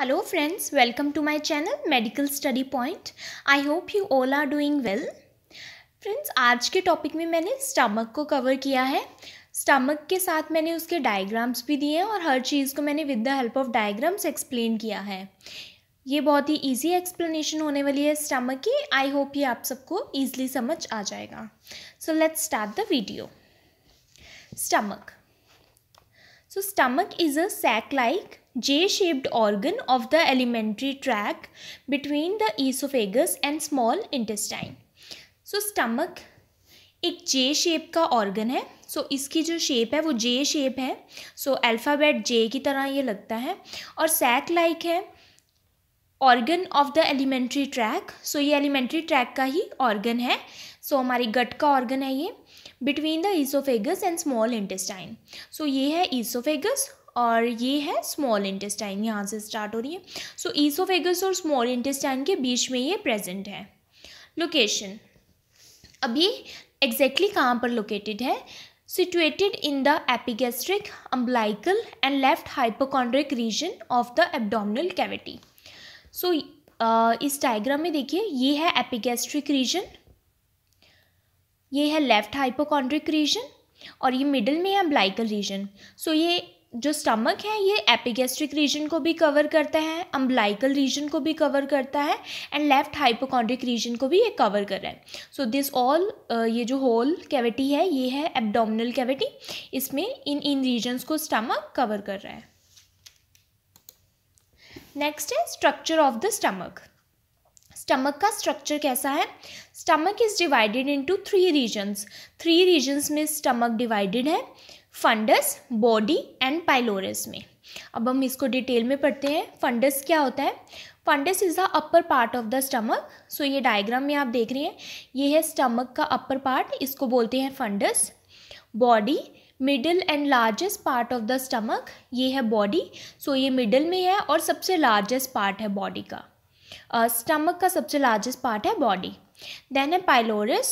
Hello friends welcome to my channel medical study point I hope you all are doing well friends आज के topic में मैंने stomach को cover किया है स्टमक के साथ मैंने उसके डायग्राम्स भी दिए हैं और हर चीज़ को मैंने with the help of diagrams explain किया है ये बहुत ही इजी एक्सप्लेनेशन होने वाली है स्टमक की आई होप ये आप सबको ईजिली समझ आ जाएगा so let's start the video stomach So stomach is a sac-like J-shaped organ of the alimentary tract between the esophagus and small intestine. So stomach एक जे शेप का ऑर्गन है सो so, इसकी जो शेप है वो जे शेप है so so, alphabet जे की तरह ये लगता है और सैक लाइक है organ of the alimentary tract so ये एलिमेंट्री ट्रैक का ही ऑर्गन है सो so, हमारी गट का ऑर्गन है ये between the oesophagus and small intestine so ये है ईसोफेगस और ये है स्मॉल इंटेस्टाइन यहाँ से स्टार्ट हो रही है सो so, ईसोफेगस और स्मॉल इंटेस्टाइन के बीच में ये प्रेजेंट है लोकेशन अब ये एग्जैक्टली कहाँ पर लोकेटेड है situated in the epigastric umbilical and left hypochondriac region of the abdominal cavity so इस डायग्राम में देखिए ये है एपिगेस्ट्रिक रीजन ये है लेफ्ट हाइपोकॉन्ड्रिक रीजन और ये मिडल में है अम्बलाइकल रीजन सो ये जो स्टमक है ये एपिगेस्ट्रिक रीजन को भी कवर करता है अम्बलाइकल रीजन को भी कवर करता है एंड लेफ्ट हाइपोकॉन्ड्रिक रीजन को भी ये कवर कर रहा है सो दिस ऑल ये जो होल कैविटी है ये है एब्डोमिनल कैविटी इसमें इन इन रीजन्स को स्टमक कवर कर रहा है नेक्स्ट है structure of the stomach stomach का स्ट्रक्चर कैसा है stomach is divided into three regions three regions में स्टमक डिवाइडेड है फंडस बॉडी एंड पाइलोरस में अब हम इसको डिटेल में पढ़ते हैं फंडस क्या होता है fundus is the upper part of the stomach so ये डायग्राम में आप देख रहे हैं ये है स्टमक का अपर पार्ट इसको बोलते हैं fundus body middle and largest part of the stomach ये है बॉडी सो so ये मिडिल में है और सबसे लार्जेस्ट पार्ट है बॉडी का स्टमक uh, का सबसे लार्जेस्ट पार्ट है बॉडी देन है pylorus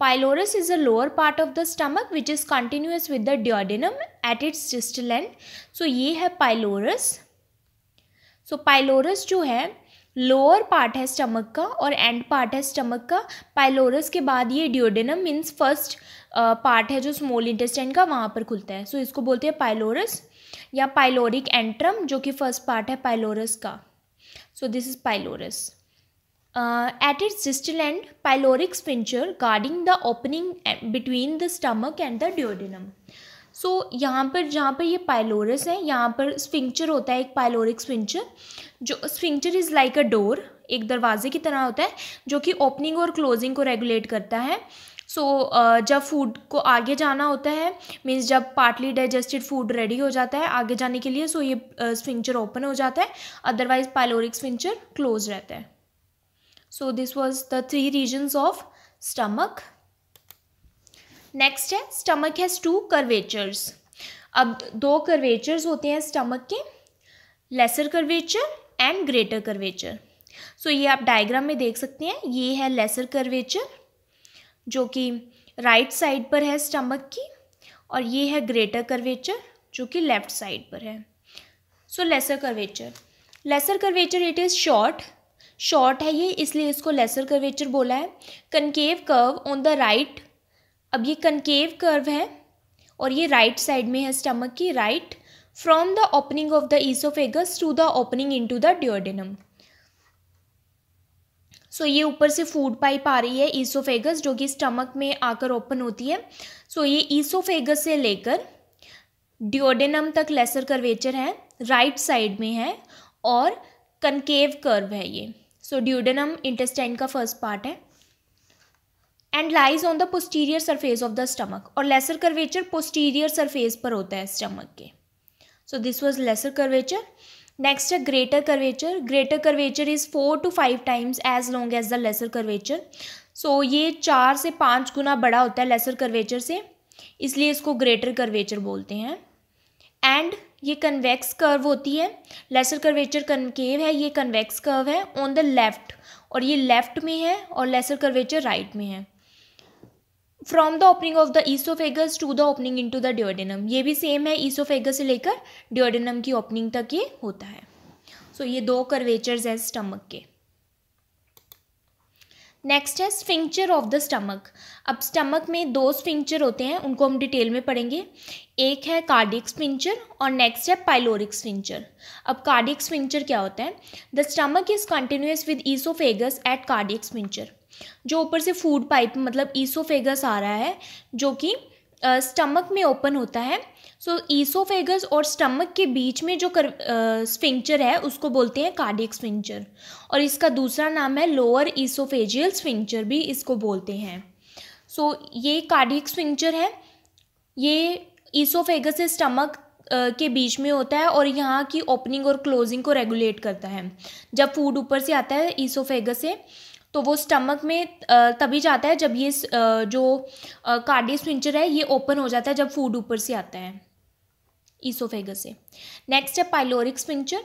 pylorus is a lower part of the stomach which is continuous with the duodenum at its distal end so ये है पाइलोरस सो पाइलोरस जो है लोअर पार्ट है स्टमक का और एंड पार्ट है स्टमक का पाइलोरस के बाद ये ड्योडेनम मीन्स फर्स्ट पार्ट है जो स्मॉल इंटेस्टाइन का वहाँ पर खुलता है सो so, इसको बोलते हैं पाइलोरस या पाइलोरिक एंट्रम जो कि फर्स्ट पार्ट है पाइलोरस का So this is pylorus. Uh, at its distal end, pyloric sphincter guarding the opening between the stomach and the duodenum. So so, यहाँ पर जहाँ पर ये पाइलोरस है यहाँ पर स्फिंक्चर होता है एक पाइलोरिक स्फिंक्चर जो sphincter is like a door एक दरवाजे की तरह होता है जो कि ओपनिंग और क्लोजिंग को रेगुलेट करता है सो so, uh, जब फूड को आगे जाना होता है मीन्स जब पार्टली डाइजेस्टेड फूड रेडी हो जाता है आगे जाने के लिए सो so ये स्विंचर uh, ओपन हो जाता है अदरवाइज पाइलोरिक स्विंचर क्लोज रहता है so this was the three regions of stomach next है स्टमक हैज़ टू करवेचर्स अब दो करवेचर्स होते हैं स्टमक के lesser curvature and greater curvature so so, ये आप डायग्राम में देख सकते हैं ये है लेसर करवेचर जो कि राइट साइड पर है स्टमक की और ये है ग्रेटर कर्वेचर जो कि लेफ्ट साइड पर है so lesser curvature lesser curvature it is short short है ये इसलिए इसको लेसर कर्वेचर बोला है concave curve on the right अब ये कनकेव कर्व है और ये राइट right साइड में है स्टमक की right from the opening of the oesophagus to the opening into the duodenum so ये ऊपर से फूड पाइप आ रही है ईसोफेगस जो कि स्टमक में आकर ओपन होती है सो ये ईसोफेगस से लेकर डिओडेनम तक लेसर कर्वेचर है राइट साइड में है और कनकेव कर्व है ये सो डिओडेनम इंटेस्टाइन का फर्स्ट पार्ट है and lies on the posterior surface of the stomach और लेसर कर्वेचर पोस्टीरियर सरफेस पर होता है स्टमक के so this was lesser curvature next है greater curvature greater curvature is four to five times as long as the lesser curvature so ये चार से पाँच गुना बड़ा होता है लेसर कर्वेचर से इसलिए इसको ग्रेटर कर्वेचर बोलते हैं एंड ये कन्वेक्स कर्व होती है लेसर कर्वेचर कनकेव है ये कन्वेक्स कर्व है ऑन द लेफ्ट और ये लेफ्ट में है और लेसर कर्वेचर राइट में है from the opening of the oesophagus to the opening into the duodenum ये भी सेम है एगस से लेकर डिओडेनम की ओपनिंग तक ये होता है सो so, ये दो कर्वेचर्स है स्टमक के नेक्स्ट है स्फिंक्चर ऑफ द स्टमक अब स्टमक में दो स्फिंक्चर होते हैं उनको हम डिटेल में पढ़ेंगे एक है कार्डिक स्फिंक्चर और नेक्स्ट है पाइलोरिक स्फिंक्चर अब कार्डिक स्फिंक्चर क्या होता है the stomach is continuous with oesophagus at cardiac sphincter जो ऊपर से फूड पाइप मतलब ईसोफेगस आ रहा है जो कि स्टमक में ओपन होता है सो ईसोफेगस और स्टमक के बीच में जो कर स्फिंक्चर है उसको बोलते हैं कार्डियक स्फिंक्चर और इसका दूसरा नाम है लोअर ईसोफेजियल स्फिंक्चर भी इसको बोलते हैं सो so, ये कार्डियक स्फिंक्चर है ये ईसोफेगस से स्टमक के बीच में होता है और यहाँ की ओपनिंग और क्लोजिंग को रेगुलेट करता है जब फूड ऊपर से आता है ईसोफेगस से तो वो स्टमक में तभी जाता है जब ये जो कार्डियस फिंचर है ये ओपन हो जाता है जब फूड ऊपर से आता है ईसोफेगस से नेक्स्ट है pyloric sphincter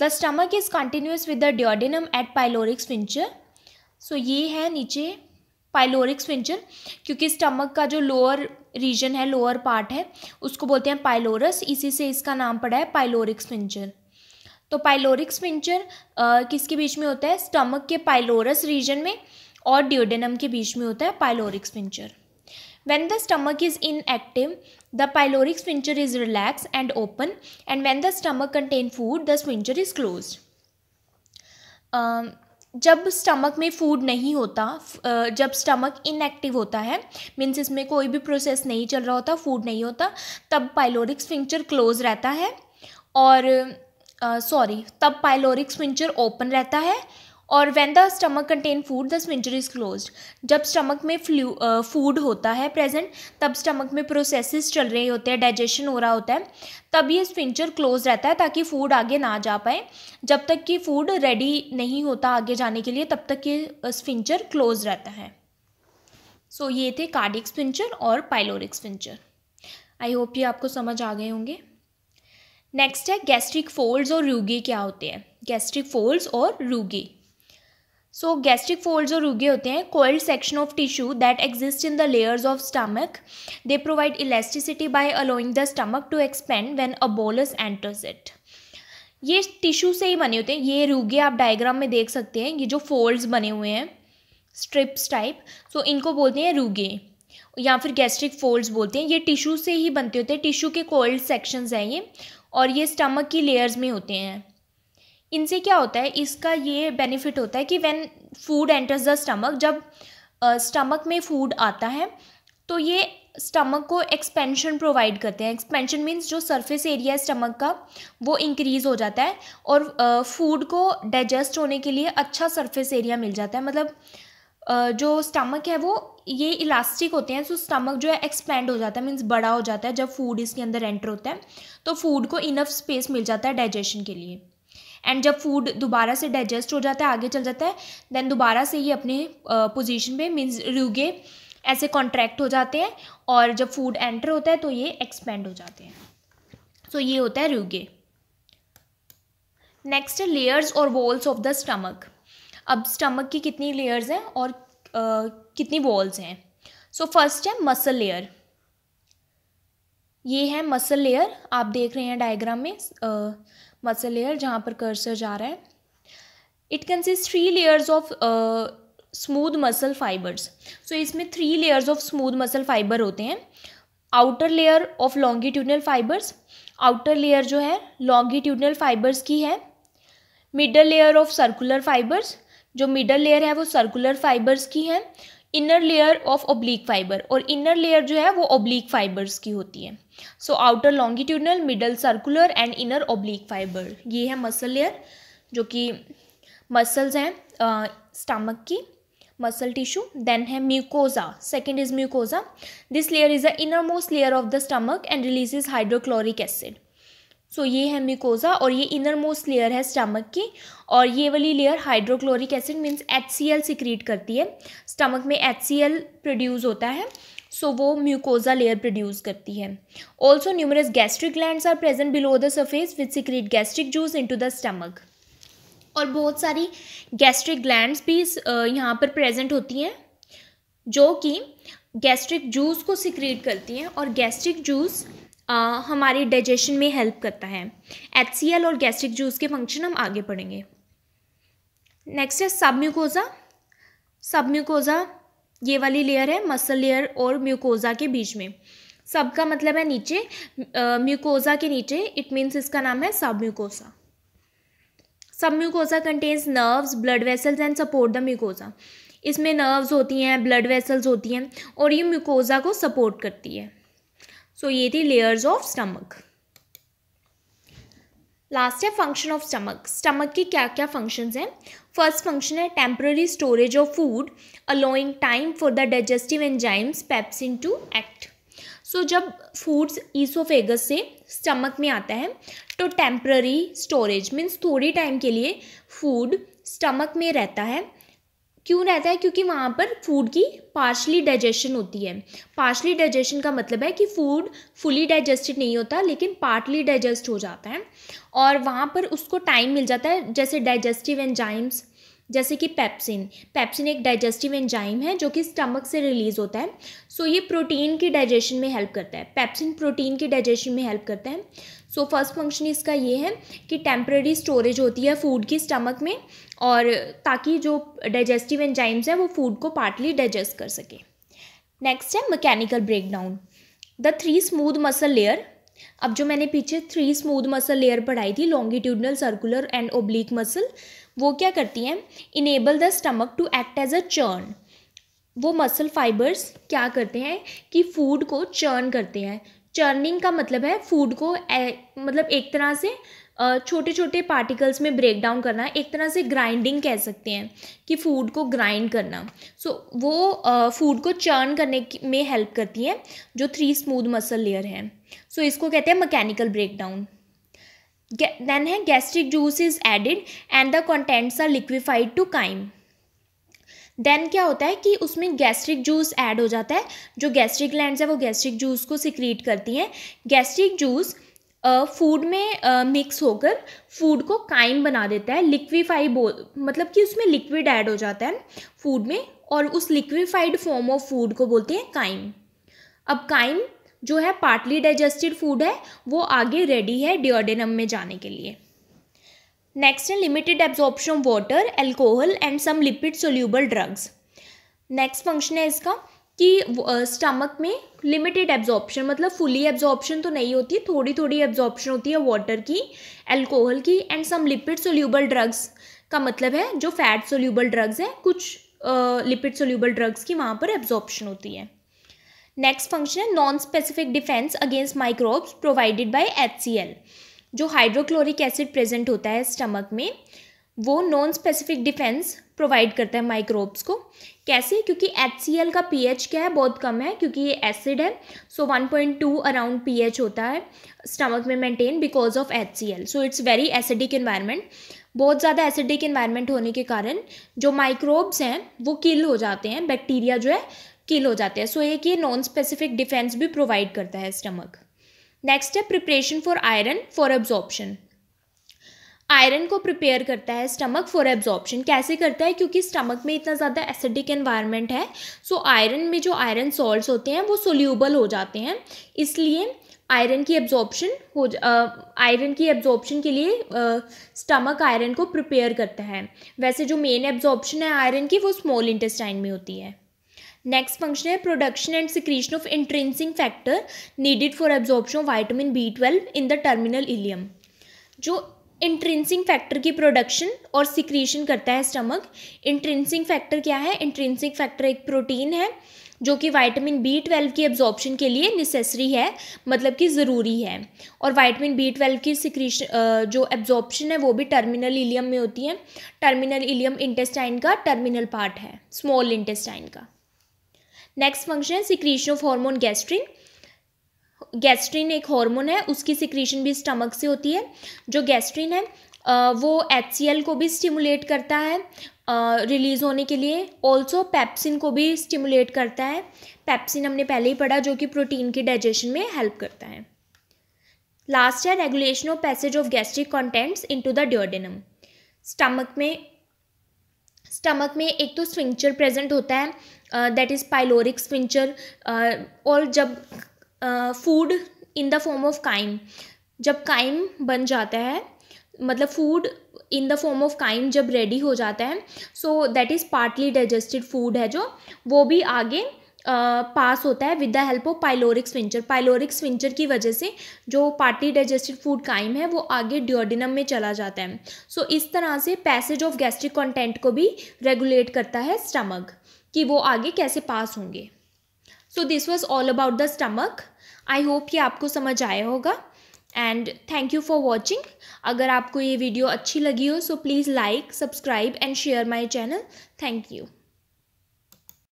the stomach is continuous with the duodenum at pyloric sphincter so ये है नीचे पाइलोरिक्स फिंचर क्योंकि स्टमक का जो लोअर रीजन है लोअर पार्ट है उसको बोलते हैं पाइलोरस इसी से इसका नाम पड़ा है पाइलोरिक्स फिंचर तो पाइलोरिक स्पिंचर किसके बीच में होता है स्टमक के पाइलोरस रीजन में और ड्यूडेनम के बीच में होता है pyloric sphincter when the stomach is inactive the pyloric sphincter is relax and open and when the stomach contain food the sphincter is close जब स्टमक में फूड नहीं होता जब स्टमक इनएक्टिव होता है मीन्स इसमें कोई भी प्रोसेस नहीं चल रहा होता फूड नहीं होता तब पाइलोरिक स्पिंचर क्लोज रहता है और सॉरी तब पाइलोरिक स्विंचर ओपन रहता है और when the stomach contain food the sphincter is close जब स्टमक में फ्लू फूड होता है प्रेजेंट तब स्टमक में प्रोसेसेस चल रहे होते हैं डाइजेशन हो रहा होता है तब ये स्विंचर क्लोज रहता है ताकि फूड आगे ना जा पाए जब तक कि फूड रेडी नहीं होता आगे जाने के लिए तब तक ये स्विंचर क्लोज रहता है सो so, ये थे कार्डिक स्विंचर और पाइलोरिक स्विंचर आई होप ये आपको समझ आ गए होंगे नेक्स्ट है गैस्ट्रिक फोल्ड्स और रूगे क्या होते हैं गैस्ट्रिक फोल्ड्स और रूगी सो गैस्ट्रिक फोल्ड्स और रूगे होते हैं cold section of tissue that exist in the layers of stomach they provide elasticity by allowing the stomach to expand when a bolus enters it ये tissue से ही बने होते हैं ये रूगे आप डायग्राम में देख सकते हैं ये जो फोल्ड्स बने हुए हैं स्ट्रिप्स टाइप सो इनको बोलते हैं रूगे या फिर गैस्ट्रिक फोल्ड्स बोलते हैं ये टिश्यू से ही बनते होते हैं टिश्यू के कोल्ड सेक्शंस हैं ये और ये स्टमक की लेयर्स में होते हैं इनसे क्या होता है इसका ये बेनिफिट होता है कि when food enters the stomach जब स्टमक uh, में फूड आता है तो ये स्टमक को एक्सपेंशन प्रोवाइड करते हैं एक्सपेंशन मीन्स जो सरफेस एरिया है स्टमक का वो इंक्रीज़ हो जाता है और फूड uh, को डाइजेस्ट होने के लिए अच्छा सरफेस एरिया मिल जाता है मतलब जो स्टमक है वो ये इलास्टिक होते हैं सो तो स्टमक जो है एक्सपेंड हो जाता है मीन्स बड़ा हो जाता है जब फूड इसके अंदर एंटर होता है तो फूड को इनफ स्पेस मिल जाता है डाइजेशन के लिए एंड जब फूड दोबारा से डाइजेस्ट हो जाता है आगे चल जाता है देन दोबारा से ये अपने पोजीशन पे मीन्स रुगे ऐसे कॉन्ट्रैक्ट हो जाते हैं और जब फूड एंटर होता है तो ये एक्सपेंड हो जाते हैं सो तो so, ये होता है रुगे नेक्स्ट लेयर्स और वॉल्स ऑफ द स्टमक अब स्टमक की कितनी लेयर्स हैं और आ, कितनी वॉल्स हैं सो फर्स्ट है मसल लेयर ये है मसल लेयर आप देख रहे हैं डायग्राम में मसल लेयर जहाँ पर कर्सर जा रहा है it consist three layers of smooth muscle fibres so इसमें three layers of smooth muscle fibre होते हैं outer layer of longitudinal fibres outer layer जो है लॉन्गिट्यूडनल फाइबर्स की है middle layer of circular fibres जो मिडल लेयर है वो सर्कुलर फाइबर्स की है inner layer of oblique fibre और इनर लेयर जो है वो ओब्लिक फाइबर्स की होती है so outer longitudinal middle circular and inner oblique fibre ये है मसल लेयर जो कि मसल्स हैं स्टमक की मसल टिश्यू देन है mucosa second is mucosa this layer is the innermost layer of the stomach and release hydrochloric acid so ये है mucosa और ये इनर मोस्ट लेयर है स्टमक की और ये वाली layer hydrochloric acid means H C L secrete करती है स्टमक में एच सी एल प्रोड्यूस होता है सो so, वो म्यूकोजा लेयर प्रोड्यूस करती है also numerous gastric gland are present below the surface with secrete gastric juice into the stomach और बहुत सारी गैस्ट्रिक ग्लैंड भी यहाँ पर प्रेजेंट होती हैं जो कि गैस्ट्रिक जूस को सिक्रीट करती हैं और गैस्ट्रिक जूस हमारे डाइजेशन में हेल्प करता है एच और गैस्ट्रिक जूस के फंक्शन हम आगे पढ़ेंगे नेक्स्ट है सब म्यूकोज़ा सब म्यूकोज़ा ये वाली लेयर है मसल लेयर और म्यूकोज़ा के बीच में सब का मतलब है नीचे म्यूकोज़ा के नीचे इट मीन्स इसका नाम है submucosa submucosa contains nerves blood vessels and support the mucosa इसमें नर्व्स होती हैं ब्लड वेसल्स होती हैं और ये म्यूकोज़ा को सपोर्ट करती है सो ये थी लेयर्स ऑफ स्टमक लास्ट है फंक्शन ऑफ स्टमक स्टमक के क्या क्या फंक्शंस हैं फर्स्ट फंक्शन है temporary storage of food allowing time for the digestive enzymes pepsin to act so जब फूड्स ईसोफेगस से स्टमक में आता है तो टेम्प्ररी स्टोरेज मीन्स थोड़ी टाइम के लिए फूड स्टमक में रहता है क्यों रहता है क्योंकि वहाँ पर फूड की पार्शली डाइजेशन होती है पार्शली डाइजेशन का मतलब है कि फूड फुली डाइजेस्टेड नहीं होता लेकिन पार्टली डाइजेस्ट हो जाता है और वहाँ पर उसको टाइम मिल जाता है जैसे डाइजेस्टिव एंजाइम्स जैसे कि पैप्सिन पेप्सिन एक डाइजेस्टिव एंजाइम है जो कि स्टमक से रिलीज होता है सो ये प्रोटीन की डाइजेशन में हेल्प करता है पैप्सिन प्रोटीन की डाइजेशन में हेल्प करता है सो फर्स्ट फंक्शन इसका ये है कि टेम्प्रेरी स्टोरेज होती है फूड की स्टमक में और ताकि जो डाइजेस्टिव एंजाइम्स हैं वो फूड को पार्टली डाइजेस्ट कर सके नेक्स्ट है mechanical breakdown the three smooth muscle layer अब जो मैंने पीछे थ्री स्मूद मसल लेयर पढ़ाई थी longitudinal circular and oblique muscle वो क्या करती हैं enable the stomach to act as a churn वो मसल फाइबर्स क्या करते हैं कि फूड को चर्न करते हैं चर्निंग का मतलब है फूड को ए, मतलब एक तरह से छोटे छोटे पार्टिकल्स में ब्रेक डाउन करना एक तरह से ग्राइंडिंग कह सकते हैं कि फूड को ग्राइंड करना सो so, वो फूड को चर्न करने में हेल्प करती हैं जो थ्री स्मूथ मसल लेयर हैं सो so, इसको कहते हैं मैकेनिकल ब्रेक डाउन देन है gastric juice is added and the contents are liquefied to chyme then क्या होता है कि उसमें गैस्ट्रिक जूस ऐड हो जाता है जो गैस्ट्रिक ग्लैंड है वो गैस्ट्रिक जूस को सिक्रीट करती हैं गैस्ट्रिक जूस फूड में मिक्स होकर फूड को काइम बना देता है लिक्विफाई बोल मतलब कि उसमें लिक्विड ऐड हो जाता है फूड में और उस लिक्विफाइड फॉर्म ऑफ फूड को बोलते हैं काइम अब काइम जो है पार्टली डाइजेस्टेड फूड है वो आगे रेडी है डिओडेनम में जाने के लिए next limited absorption of water alcohol and some lipid soluble drugs next function है इसका कि स्टमक में लिमिटेड एब्जॉर्प्शन मतलब फुली एब्जॉर्प्शन तो नहीं होती थोड़ी थोड़ी एब्जॉर्प्शन होती है वाटर की अल्कोहल की and some lipid soluble drugs का मतलब है जो फैट सोल्यूबल ड्रग्स हैं कुछ लिपिड सोल्यूबल ड्रग्स की वहाँ पर एब्जॉर्प्शन होती है नेक्स्ट फंक्शन है non specific defence against microbes provided by H C L जो हाइड्रोक्लोरिक एसिड प्रेजेंट होता है स्टमक में वो नॉन स्पेसिफिक डिफेंस प्रोवाइड करता है माइक्रोब्स को कैसे क्योंकि एच का पीएच क्या है बहुत कम है क्योंकि ये एसिड है सो 1.2 अराउंड पीएच होता है स्टमक में maintain because of H so it's very acidic environment बहुत ज़्यादा एसिडिक इन्वायरमेंट होने के कारण जो माइक्रोब्स हैं वो किल हो जाते हैं बैक्टीरिया जो है किल हो जाते हैं सो so, एक ये नॉन स्पेसिफिक डिफेंस भी प्रोवाइड करता है स्टमक नेक्स्ट है preparation for iron for absorption iron को प्रिपेयर करता है स्टमक फॉर एब्जॉर्प्शन कैसे करता है क्योंकि स्टमक में इतना ज़्यादा एसिडिक एनवायरनमेंट है सो so, आयरन में जो आयरन सॉल्ट्स होते हैं वो सोल्यूबल हो जाते हैं इसलिए आयरन की एब्जॉर्प्शन हो आयरन की एब्जॉर्प्शन के लिए स्टमक आयरन को प्रिपेयर करता है वैसे जो मेन एब्जॉर्प्शन है आयरन की वो स्मॉल इंटेस्टाइन में होती है नेक्स्ट फंक्शन है production and secretion of intrinsic factor needed for absorption of vitamin B twelve in the terminal ileum जो इंट्रेंसिंग फैक्टर की प्रोडक्शन और सिक्रीशन करता है स्टमक इंट्रेंसिंग फैक्टर क्या है इंट्रेंसिंग फैक्टर एक प्रोटीन है जो कि विटामिन बी ट्वेल्व की एब्जॉर्प्शन के लिए नेसेसरी है मतलब कि ज़रूरी है और विटामिन बी ट्वेल्व की सिक्रीशन जो एब्जॉर्प्शन है वो भी टर्मिनल इलियम में होती है टर्मिनल इलियम इंटेस्टाइन का टर्मिनल पार्ट है स्मॉल इंटेस्टाइन का next function secretion of hormone gastrin gastrin एक हार्मोन है उसकी सिक्रीशन भी स्टमक से होती है जो गैस्ट्रिन है वो एच को भी स्टिमुलेट करता है रिलीज़ होने के लिए ऑल्सो पैप्सिन को भी स्टिमुलेट करता है पैप्सिन हमने पहले ही पढ़ा जो कि प्रोटीन के डाइजेशन में हेल्प करता है लास्ट है regulation of passage of gastric contents into the duodenum stomach में स्टमक में एक तो स्विंचर प्रेजेंट होता है दैट इज़ पाइलोरिक स्विंचर और जब food in the form of chyme जब काइम बन जाता है मतलब food in the form of chyme जब रेडी हो जाता है so that is partly digested food है जो वो भी आगे पास होता है with the help of pyloric sphincter pyloric sphincter की वजह से जो पार्टी डाइजेस्टिड फूड काइम है वो आगे ड्योडिनम में चला जाता है सो so, इस तरह से पैसेज ऑफ गैस्ट्रिक कंटेंट को भी रेगुलेट करता है स्टमक कि वो आगे कैसे पास होंगे so this was all about the stomach I hope ये आपको समझ आया होगा and thank you for watching अगर आपको ये वीडियो अच्छी लगी हो so please like subscribe and share my channel thank you